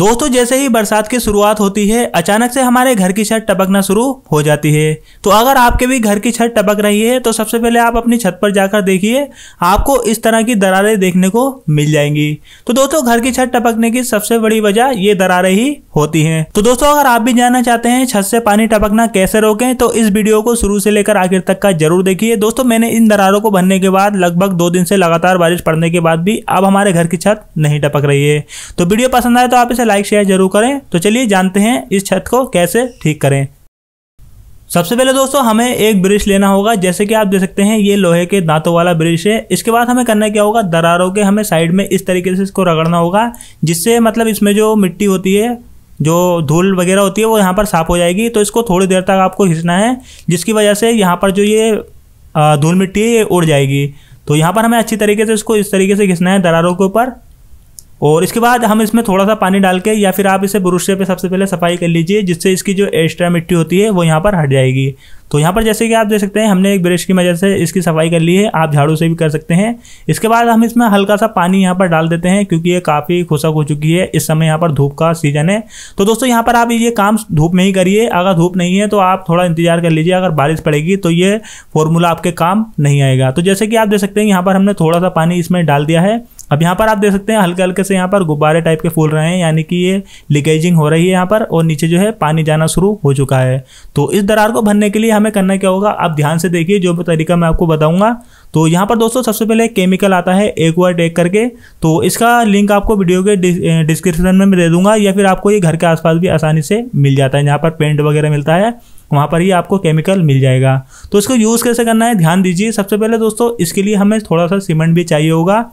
दोस्तों जैसे ही बरसात की शुरुआत होती है अचानक से हमारे घर की छत टपकना शुरू हो जाती है तो अगर आपके भी घर की छत टपक रही है तो सबसे पहले आप अपनी छत पर जाकर देखिए आपको इस तरह की दरारें देखने को मिल जाएंगी तो दोस्तों घर की छत टपकने की सबसे बड़ी वजह ये दरारें ही होती है तो दोस्तों अगर आप भी जानना चाहते हैं छत से पानी टपकना कैसे रोकें तो इस वीडियो को शुरू से लेकर आखिर तक का जरूर देखिए दोस्तों मैंने इन दरारों को भरने के बाद लगभग दो दिन से लगातार बारिश पड़ने के बाद भी अब हमारे घर की छत नहीं टपक रही है तो वीडियो पसंद आए तो आप इसे लाइक शेयर जरूर करें तो चलिए जानते हैं इस छत को कैसे ठीक करें सबसे पहले दोस्तों हमें एक ब्रिज लेना होगा जैसे कि आप देख सकते हैं ये लोहे के दांतों वाला ब्रिज है इसके बाद हमें करना क्या होगा दरारों के हमें साइड में इस तरीके से इसको रगड़ना होगा जिससे मतलब इसमें जो मिट्टी होती है जो धूल वगैरह होती है वो यहाँ पर साफ हो जाएगी तो इसको थोड़ी देर तक आपको घिसना है जिसकी वजह से यहाँ पर जो ये धूल मिट्टी है ये उड़ जाएगी तो यहाँ पर हमें अच्छी तरीके से इसको इस तरीके से घिसना है दरारों के ऊपर और इसके बाद हम इसमें थोड़ा सा पानी डाल के या फिर आप इसे ब्रुश से पे सबसे पहले सफाई कर लीजिए जिससे इसकी जो एक्स्ट्रा मिट्टी होती है वो यहाँ पर हट जाएगी तो यहाँ पर जैसे कि आप देख सकते हैं हमने एक ब्रश की मदद से इसकी सफाई कर ली है आप झाड़ू से भी कर सकते हैं इसके बाद हम इसमें हल्का सा पानी यहाँ पर डाल देते हैं क्योंकि ये काफ़ी खुशक हो चुकी है इस समय यहाँ पर धूप का सीजन है तो दोस्तों यहाँ पर आप ये काम धूप में ही करिए अगर धूप नहीं है तो आप थोड़ा इंतजार कर लीजिए अगर बारिश पड़ेगी तो ये फॉर्मूला आपके काम नहीं आएगा तो जैसे कि आप देख सकते हैं यहाँ पर हमने थोड़ा सा पानी इसमें डाल दिया है अब यहाँ पर आप देख सकते हैं हल्के हल्के से यहाँ पर गुब्बारे टाइप के फूल रहे हैं यानी कि ये लीकेजिंग हो रही है यहाँ पर और नीचे जो है पानी जाना शुरू हो चुका है तो इस दरार को भरने के लिए हमें करना क्या होगा आप ध्यान से देखिए जो तरीका मैं आपको बताऊंगा तो यहाँ पर दोस्तों सबसे पहले केमिकल आता है एक्वा टेक करके तो इसका लिंक आपको वीडियो के डिस्क्रिप्शन में दे दूंगा या फिर आपको ये घर के आसपास भी आसानी से मिल जाता है जहाँ पर पेंट वगैरह मिलता है वहाँ पर ही आपको केमिकल मिल जाएगा तो इसको यूज़ कैसे करना है ध्यान दीजिए सबसे पहले दोस्तों इसके लिए हमें थोड़ा सा सीमेंट भी चाहिए होगा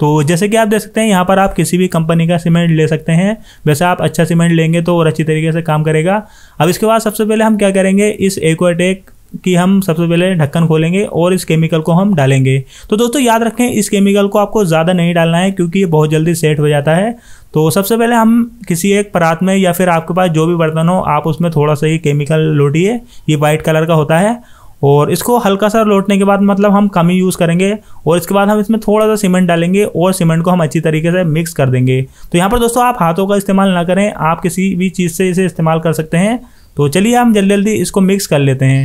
तो जैसे कि आप देख सकते हैं यहाँ पर आप किसी भी कंपनी का सीमेंट ले सकते हैं वैसे आप अच्छा सीमेंट लेंगे तो और अच्छी तरीके से काम करेगा अब इसके बाद सबसे पहले हम क्या करेंगे इस एक्वाटेक कि हम सबसे पहले ढक्कन खोलेंगे और इस केमिकल को हम डालेंगे तो दोस्तों याद रखें इस केमिकल को आपको ज़्यादा नहीं डालना है क्योंकि ये बहुत जल्दी सेट हो जाता है तो सबसे पहले हम किसी एक परात में या फिर आपके पास जो भी बर्तन हो आप उसमें थोड़ा सा ये केमिकल लौटिए ये वाइट कलर का होता है और इसको हल्का सा लौटने के बाद मतलब हम कम ही यूज़ करेंगे और इसके बाद हम इसमें थोड़ा सा सीमेंट डालेंगे और सीमेंट को हम अच्छी तरीके से मिक्स कर देंगे तो यहाँ पर दोस्तों आप हाथों का इस्तेमाल ना करें आप किसी भी चीज़ से इसे इस्तेमाल कर सकते हैं तो चलिए हम जल्दी जल्दी इसको मिक्स कर लेते हैं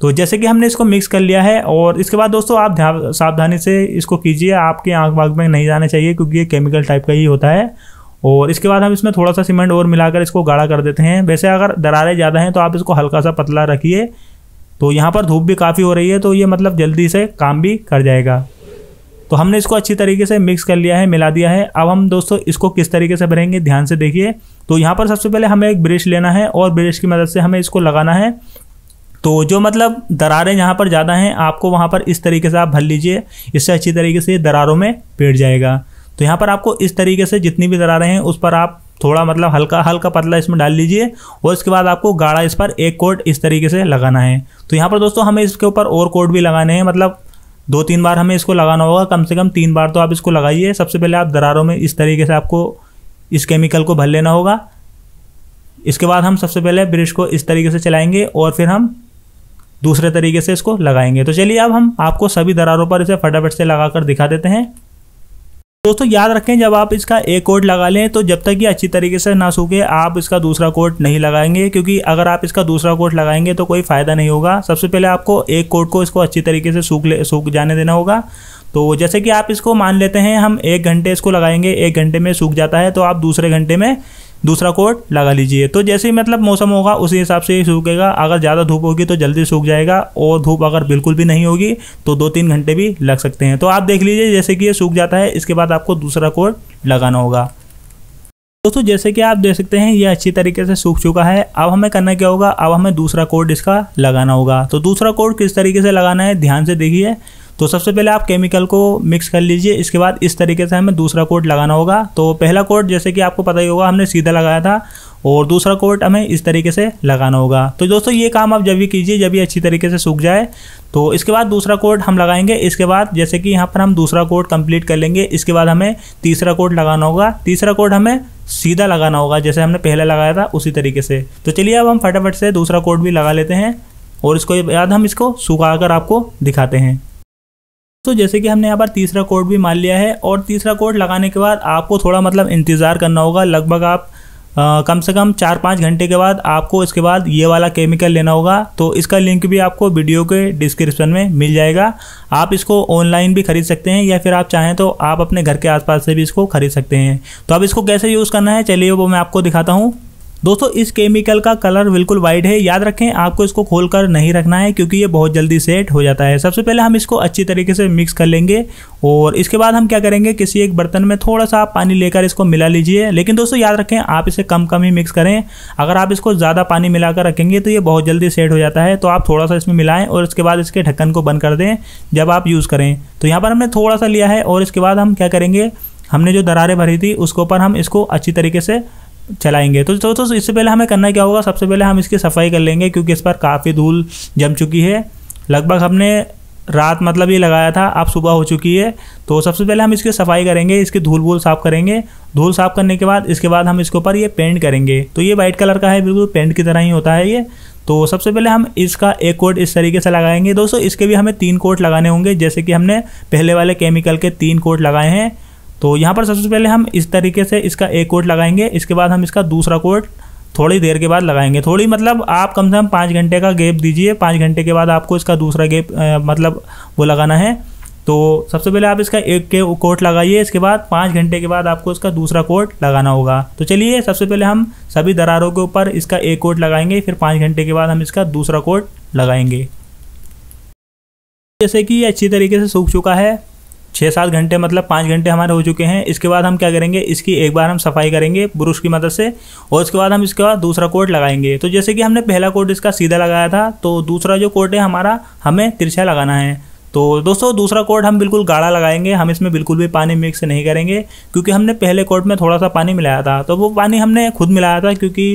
तो जैसे कि हमने इसको मिक्स कर लिया है और इसके बाद दोस्तों आप ध्यान सावधानी से इसको कीजिए आपके आँख वाँख में नहीं जाना चाहिए क्योंकि ये केमिकल टाइप का ही होता है और इसके बाद हम इसमें थोड़ा सा सीमेंट और मिलाकर इसको गाढ़ा कर देते हैं वैसे अगर दरारें ज़्यादा हैं तो आप इसको हल्का सा पतला रखिए तो यहाँ पर धूप भी काफ़ी हो रही है तो ये मतलब जल्दी से काम भी कर जाएगा तो हमने इसको अच्छी तरीके से मिक्स कर लिया है मिला दिया है अब हम दोस्तों इसको किस तरीके से भरेंगे ध्यान से देखिए तो यहाँ पर सबसे पहले हमें एक ब्रश लेना है और ब्रश की मदद से हमें इसको लगाना है तो जो मतलब दरारें जहाँ पर ज़्यादा हैं आपको वहाँ पर इस तरीके से आप भर लीजिए इससे अच्छी तरीके से दरारों में बैठ जाएगा तो यहाँ पर आपको इस तरीके से जितनी भी दरारें हैं उस पर आप थोड़ा मतलब हल्का हल्का पतला इसमें डाल लीजिए और इसके बाद आपको गाढ़ा इस पर एक कोट इस तरीके से लगाना है तो यहाँ पर दोस्तों हमें इसके ऊपर और कोट भी लगाने हैं मतलब दो तीन बार हमें इसको लगाना होगा कम से कम तीन बार तो आप इसको लगाइए सबसे पहले आप दरारों में इस तरीके से आपको इस केमिकल को भर लेना होगा इसके बाद हम सबसे पहले ब्रश को इस तरीके से चलाएंगे और फिर हम दूसरे तरीके से इसको लगाएंगे तो चलिए अब हम आपको सभी दरारों पर इसे फटाफट से लगाकर दिखा देते हैं दोस्तों याद रखें जब आप इसका एक कोट लगा लें तो जब तक ये अच्छी तरीके से ना सूखे आप इसका दूसरा कोट नहीं लगाएंगे क्योंकि अगर आप इसका दूसरा कोट लगाएंगे तो कोई फायदा नहीं होगा सबसे पहले आपको एक कोट को इसको अच्छी तरीके से सूख ले सूख जाने देना होगा तो जैसे कि आप इसको मान लेते हैं हम एक घंटे इसको लगाएंगे एक घंटे में सूख जाता है तो आप दूसरे घंटे में दूसरा कोट लगा लीजिए तो जैसे ही मतलब मौसम होगा उसी हिसाब से ही सूखेगा अगर ज़्यादा धूप होगी तो जल्दी सूख जाएगा और धूप अगर बिल्कुल भी नहीं होगी तो दो तीन घंटे भी लग सकते हैं तो आप देख लीजिए जैसे कि ये सूख जाता है इसके बाद आपको दूसरा कोट लगाना होगा दोस्तों जैसे कि आप देख सकते हैं ये अच्छी तरीके से सूख चुका है अब हमें करना क्या होगा अब हमें दूसरा कोड इसका लगाना होगा तो दूसरा कोड किस तरीके से लगाना है ध्यान से देखिए तो सबसे पहले आप केमिकल को मिक्स कर लीजिए इसके बाद इस तरीके से हमें दूसरा कोट लगाना होगा तो पहला कोट जैसे कि आपको पता ही होगा हमने सीधा लगाया था और दूसरा कोट हमें इस तरीके से लगाना होगा तो दोस्तों ये काम आप जब भी कीजिए जब भी अच्छी तरीके से सूख जाए तो इसके बाद दूसरा कोट हम लगाएंगे इसके बाद जैसे कि यहाँ पर हम दूसरा कोट कंप्लीट कर लेंगे इसके बाद हमें तीसरा कोट लगाना होगा तीसरा कोट हमें सीधा लगाना होगा जैसे हमने पहले लगाया था उसी तरीके से तो चलिए अब हम फटाफट से दूसरा कोट भी लगा लेते हैं और इसको याद हम इसको सुखा कर आपको दिखाते हैं दोस्तों जैसे कि हमने यहाँ पर तीसरा कोड भी मान लिया है और तीसरा कोड लगाने के बाद आपको थोड़ा मतलब इंतज़ार करना होगा लगभग आप आ, कम से कम चार पाँच घंटे के बाद आपको इसके बाद ये वाला केमिकल लेना होगा तो इसका लिंक भी आपको वीडियो के डिस्क्रिप्शन में मिल जाएगा आप इसको ऑनलाइन भी खरीद सकते हैं या फिर आप चाहें तो आप अपने घर के आसपास से भी इसको खरीद सकते हैं तो अब इसको कैसे यूज़ करना है चलिए वो मैं आपको दिखाता हूँ दोस्तों इस केमिकल का कलर बिल्कुल वाइट है याद रखें आपको इसको खोलकर नहीं रखना है क्योंकि ये बहुत जल्दी सेट हो जाता है सबसे पहले हम इसको अच्छी तरीके से मिक्स कर लेंगे और इसके बाद हम क्या करेंगे किसी एक बर्तन में थोड़ा सा आप पानी लेकर इसको मिला लीजिए लेकिन दोस्तों याद रखें आप इसे कम कम ही मिक्स करें अगर आप इसको ज़्यादा पानी मिलाकर रखेंगे तो ये बहुत जल्दी सेट हो जाता है तो आप थोड़ा सा इसमें मिलाएं और इसके बाद इसके ढक्कन को बंद कर दें जब आप यूज़ करें तो यहाँ पर हमने थोड़ा सा लिया है और इसके बाद हम क्या करेंगे हमने जो दरारें भरी थी उसके ऊपर हम इसको अच्छी तरीके से चलाएंगे तो दोस्तों तो इससे पहले हमें करना क्या होगा सबसे पहले हम इसकी सफाई कर लेंगे क्योंकि इस पर काफ़ी धूल जम चुकी है लगभग हमने रात मतलब ये लगाया था अब सुबह हो चुकी है तो सबसे पहले हम इसकी सफाई करेंगे इसकी धूल वूल साफ़ करेंगे धूल साफ़ करने के बाद इसके बाद हम इसके ऊपर ये पेंट करेंगे तो ये वाइट कलर का है बिल्कुल पेंट की तरह ही होता है ये तो सबसे पहले हम इसका एक कोट इस तरीके से लगाएंगे दोस्तों इसके भी हमें तीन कोट लगाने होंगे जैसे कि हमने पहले वाले केमिकल के तीन कोट लगाए हैं तो यहाँ पर सबसे पहले हम इस तरीके से इसका एक कोट लगाएंगे इसके बाद हम इसका दूसरा कोट थोड़ी देर के बाद लगाएंगे थोड़ी मतलब आप कम से कम पाँच घंटे का गेप दीजिए पाँच घंटे के बाद आपको इसका दूसरा गेप मतलब वो लगाना है तो सबसे पहले आप इसका एक के कोट लगाइए इसके बाद पाँच घंटे के बाद आपको इसका दूसरा कोट लगाना होगा तो चलिए सबसे पहले हम सभी दरारों के ऊपर इसका एक कोट लगाएंगे फिर पाँच घंटे के बाद हम इसका दूसरा कोट लगाएंगे जैसे कि अच्छी तरीके से सूख चुका है छः सात घंटे मतलब पाँच घंटे हमारे हो चुके हैं इसके बाद हम क्या करेंगे इसकी एक बार हम सफाई करेंगे ब्रुश की मदद से और उसके बाद हम इसके बाद दूसरा कोट लगाएंगे तो जैसे कि हमने पहला कोट इसका सीधा लगाया था तो दूसरा जो कोट है हमारा हमें तिरछा लगाना है तो दोस्तों दूसरा कोट हम बिल्कुल गाढ़ा लगाएंगे हम इसमें बिल्कुल भी पानी मिक्स नहीं करेंगे क्योंकि हमने पहले कोट में थोड़ा सा पानी मिलाया था तो वो पानी हमने खुद मिलाया था क्योंकि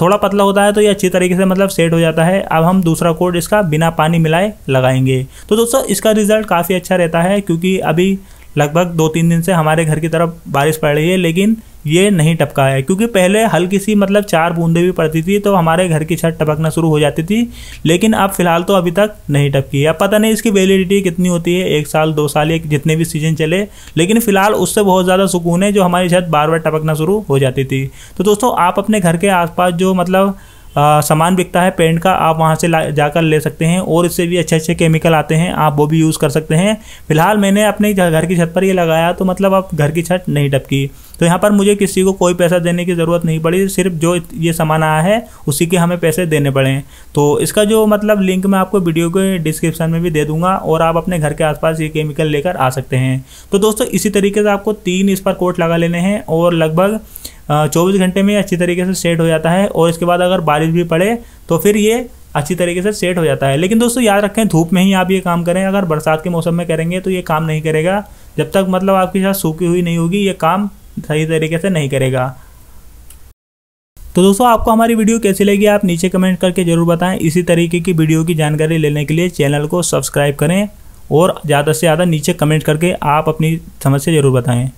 थोड़ा पतला होता है तो ये अच्छी तरीके से मतलब सेट हो जाता है अब हम दूसरा कोड इसका बिना पानी मिलाए लगाएंगे तो दोस्तों इसका रिजल्ट काफ़ी अच्छा रहता है क्योंकि अभी लगभग दो तीन दिन से हमारे घर की तरफ बारिश पड़ रही है लेकिन ये नहीं टपका है क्योंकि पहले हल्की सी मतलब चार बूंदे भी पड़ती थी तो हमारे घर की छत टपकना शुरू हो जाती थी लेकिन अब फिलहाल तो अभी तक नहीं टपकी अब पता नहीं इसकी वैलिडिटी कितनी होती है एक साल दो साल या जितने भी सीजन चले लेकिन फिलहाल उससे बहुत ज़्यादा सुकून है जो हमारी छत बार बार टपकना शुरू हो जाती थी तो दोस्तों आप अपने घर के आसपास जो मतलब सामान बिकता है पेंट का आप वहाँ से जाकर ले सकते हैं और इससे भी अच्छे अच्छे केमिकल आते हैं आप वो भी यूज़ कर सकते हैं फिलहाल मैंने अपने घर की छत पर ये लगाया तो मतलब आप घर की छत नहीं टपकी तो यहाँ पर मुझे किसी को कोई पैसा देने की ज़रूरत नहीं पड़ी सिर्फ जो ये सामान आया है उसी के हमें पैसे देने पड़े तो इसका जो मतलब लिंक मैं आपको वीडियो के डिस्क्रिप्शन में भी दे दूंगा और आप अपने घर के आसपास ये केमिकल लेकर आ सकते हैं तो दोस्तों इसी तरीके से आपको तीन इस पर कोट लगा लेने हैं और लगभग चौबीस घंटे में अच्छी तरीके से सेट हो जाता है और इसके बाद अगर बारिश भी पड़े तो फिर ये अच्छी तरीके से सेट हो जाता है लेकिन दोस्तों याद रखें धूप में ही आप ये काम करें अगर बरसात के मौसम में करेंगे तो ये काम नहीं करेगा जब तक मतलब आपके साथ सूखी हुई नहीं होगी ये काम सही तरीके से नहीं करेगा तो दोस्तों आपको हमारी वीडियो कैसी लगी आप नीचे कमेंट करके ज़रूर बताएं इसी तरीके की वीडियो की जानकारी लेने के लिए चैनल को सब्सक्राइब करें और ज़्यादा से ज़्यादा नीचे कमेंट करके आप अपनी समस्या ज़रूर बताएं